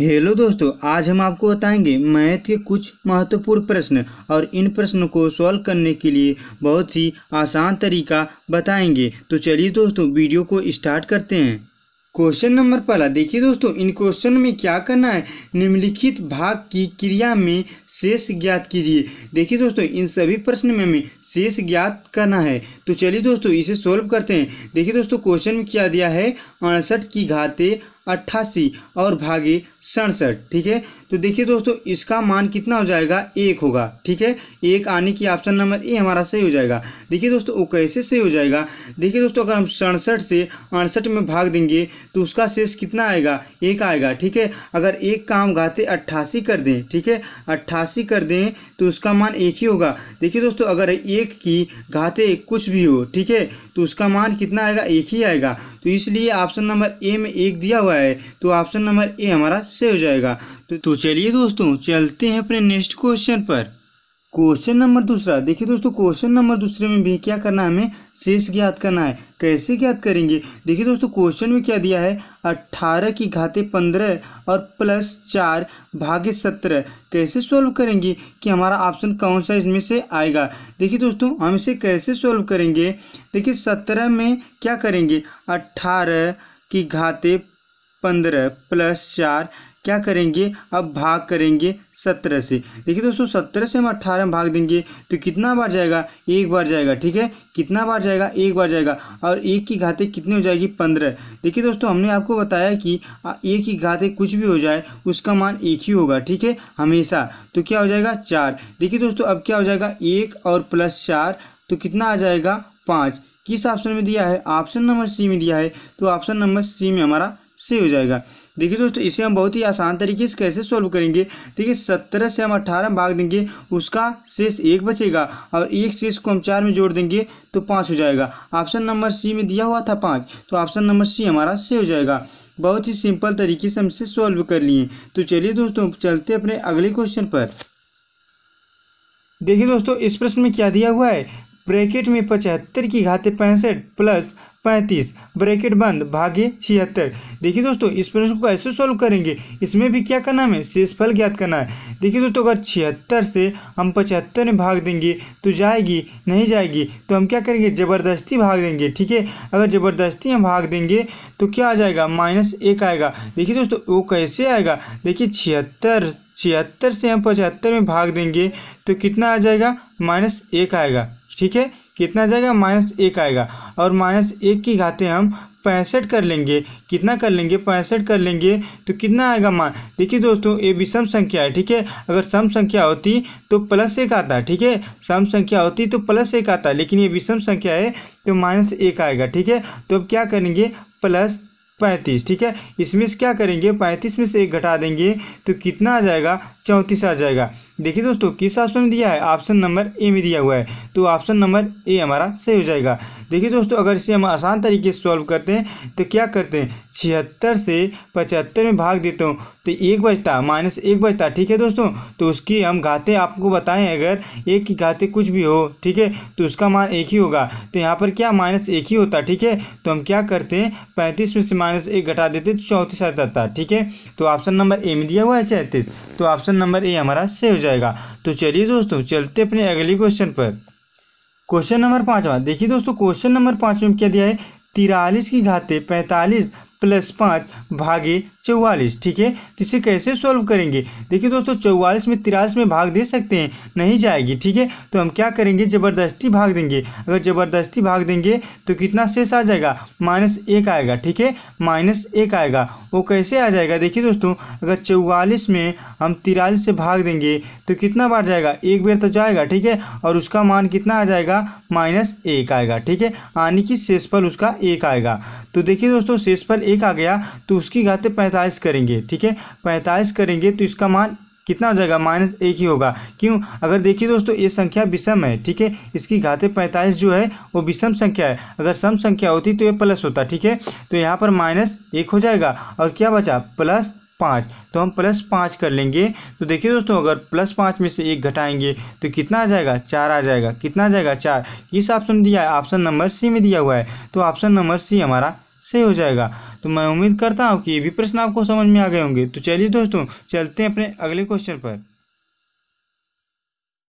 hello दोस्तों आज हम आपको बताएंगे मैथ के कुछ महत्वपूर्ण प्रश्न और इन प्रश्नों को सॉल्व करने के लिए बहुत ही आसान तरीका बताएंगे तो चलिए दोस्तों वीडियो को स्टार्ट करते हैं क्वेश्चन नंबर पहला देखिए दोस्तों इन क्वेश्चन में क्या करना है निम्नलिखित भाग की क्रिया में शेष ज्ञात कीजिए देखिए दोस्तों इन सभी प्रश्न में हमें शेष ज्ञात करना है तो चलिए दोस्तों इसे सॉल्व करते हैं देखिए दोस्तों क्वेश्चन में क्या दिया है अड़सठ की घाते अट्ठासी और भागे सड़सठ ठीक है तो देखिए दोस्तों इसका मान कितना हो जाएगा एक होगा ठीक है एक आने की ऑप्शन नंबर ए हमारा सही हो जाएगा देखिए दोस्तों वो कैसे सही हो जाएगा देखिए दोस्तों अगर हम सड़सठ से अड़सठ में भाग देंगे तो उसका शेष कितना आएगा एक आएगा ठीक है अगर एक काम घाते अट्ठासी कर दें ठीक है अट्ठासी कर दें तो उसका मान एक ही होगा देखिए दोस्तों अगर एक की घाते कुछ भी हो ठीक है तो उसका मान कितना आएगा एक ही आएगा तो इसलिए ऑप्शन नंबर ए में एक दिया हुआ है है तो ऑप्शन नंबर ए हमारा सही हो जाएगा तो, तो चलिए दोस्तों चलते हैं अपने नेक्स्ट क्वेश्चन पर क्वेश्चन नंबर दूसरा देखिए दोस्तों क्वेश्चन नंबर दूसरे में भी क्या करना है हमें शेष ज्ञात करना है कैसे ज्ञात करेंगे देखिए दोस्तों क्वेश्चन में क्या दिया है अट्ठारह की घाते पंद्रह और प्लस चार भाग्य सत्रह कैसे सॉल्व करेंगे कि हमारा ऑप्शन कौन सा इसमें से आएगा देखिए दोस्तों हम इसे कैसे सॉल्व करेंगे देखिए सत्रह में क्या करेंगे अट्ठारह की घाते पंद्रह प्लस चार क्या करेंगे अब भाग करेंगे सत्रह से देखिए दोस्तों सत्रह से हम अट्ठारह में भाग देंगे तो कितना बार जाएगा एक बार जाएगा ठीक है कितना बार जाएगा एक बार जाएगा और एक की घाते कितनी हो जाएगी पंद्रह देखिए दोस्तों हमने आपको बताया कि एक की घाते कुछ भी हो जाए उसका मान एक ही होगा ठीक है हमेशा तो क्या हो जाएगा चार देखिए दोस्तों अब क्या हो जाएगा एक और प्लस चार तो कितना आ जाएगा पाँच किस ऑप्शन में दिया है ऑप्शन नंबर सी में दिया है तो ऑप्शन नंबर सी में हमारा सी हो जाएगा देखिए दोस्तों इसे हम बहुत ही आसान तरीके से कैसे सॉल्व करेंगे देखिए सत्रह से हम अट्ठारह भाग देंगे उसका शेष एक बचेगा और एक शेष को हम चार में जोड़ देंगे तो पाँच हो जाएगा ऑप्शन नंबर सी में दिया हुआ था पाँच तो ऑप्शन नंबर सी हमारा सी हो जाएगा बहुत ही सिंपल तरीके से हम इसे सॉल्व कर लिए तो चलिए दोस्तों चलते अपने अगले क्वेश्चन पर देखिए दोस्तों इस प्रश्न में क्या दिया हुआ है ब्रैकेट में पचहत्तर की घाते पैंसठ प्लस पैंतीस ब्रैकेट बंद भागे छिहत्तर देखिए दोस्तों इस प्रश्न को ऐसे सॉल्व करेंगे इसमें भी क्या करना है शेषफल ज्ञात करना है देखिए दोस्तों अगर छिहत्तर से हम पचहत्तर में भाग देंगे तो जाएगी नहीं जाएगी तो हम क्या करेंगे ज़बरदस्ती भाग देंगे ठीक है अगर ज़बरदस्ती हम भाग देंगे तो क्या आ जाएगा माइनस एक आएगा देखिए दोस्तों वो कैसे आएगा देखिए छिहत्तर छिहत्तर से हम पचहत्तर में भाग देंगे तो कितना आ जाएगा माइनस एक आएगा ठीक है कितना जाएगा माइनस एक आएगा और माइनस एक की घाते हम पैंसठ कर लेंगे कितना कर लेंगे पैंसठ कर लेंगे तो कितना आएगा मान देखिए दोस्तों ये भी सम संख्या है ठीक है अगर सम संख्या होती तो प्लस एक आता ठीक है सम संख्या होती तो प्लस एक आता लेकिन ये विषम संख्या है तो माइनस एक आएगा ठीक है तो अब क्या करेंगे प्लस पैंतीस ठीक है इसमें से क्या करेंगे पैंतीस में से एक घटा देंगे तो कितना आ जाएगा चौंतीस आ जाएगा देखिए दोस्तों किस ऑप्शन में दिया है ऑप्शन नंबर ए में दिया हुआ है तो ऑप्शन नंबर ए हमारा सही हो जाएगा देखिए दोस्तों अगर इसे हम आसान तरीके से सॉल्व करते हैं तो क्या करते हैं छिहत्तर से पचहत्तर में भाग देता हूँ तो एक बजता माइनस एक बजता ठीक है दोस्तों तो उसकी हम घाते आपको बताएं अगर एक की घातें कुछ भी हो ठीक है तो उसका मान एक ही होगा तो यहाँ पर क्या माइनस एक ही होता ठीक है तो हम क्या करते हैं पैंतीस में से माइनस एक घटा देते तो चौंतीस आ जाता ठीक है तो ऑप्शन नंबर ए में दिया हुआ है सैंतीस तो ऑप्शन नंबर ए हमारा सही हो जाएगा तो चलिए दोस्तों चलते अपने अगले क्वेश्चन पर क्वेश्चन नंबर पाँचवा देखिए दोस्तों क्वेश्चन नंबर पाँच में क्या दिया है तिरालीस की घाते पैंतालीस प्लस पाँच भागे चौवालीस ठीक है तो इसे कैसे सॉल्व करेंगे देखिए दोस्तों चौवालीस में तिरालीस में भाग दे सकते हैं नहीं जाएगी ठीक है तो हम क्या करेंगे ज़बरदस्ती भाग देंगे अगर ज़बरदस्ती भाग देंगे तो कितना शेष आ जाएगा माइनस एक आएगा ठीक है माइनस एक आएगा वो कैसे आ जाएगा देखिए दोस्तों अगर चौवालीस में हम तिरालीस से भाग देंगे तो कितना बार जाएगा एक बार तो जाएगा ठीक है और उसका मान कितना आ जाएगा माइनस एक आएगा ठीक है आने की पर उसका एक आएगा तो देखिए दोस्तों फल एक आ गया तो उसकी घाते पैंतालीस करेंगे ठीक है पैंतालीस करेंगे तो इसका मान कितना हो जाएगा माइनस एक ही होगा क्यों अगर देखिए दोस्तों ये संख्या विषम है ठीक है इसकी घाते पैंतालीस जो है वो विषम संख्या है अगर सम संख्या होती तो ये प्लस होता ठीक है तो यहाँ पर माइनस एक हो जाएगा और क्या बचा प्लस पाँच तो हम प्लस पाँच कर लेंगे तो देखिए दोस्तों अगर प्लस पाँच में से एक घटाएंगे तो कितना आ जाएगा चार आ जाएगा कितना आ जाएगा चार किस ऑप्शन में दिया है ऑप्शन नंबर सी में दिया हुआ है तो ऑप्शन नंबर सी हमारा सही हो जाएगा तो मैं उम्मीद करता हूँ कि ये भी प्रश्न आपको समझ में आ गए होंगे तो चलिए दोस्तों चलते हैं अपने अगले क्वेश्चन पर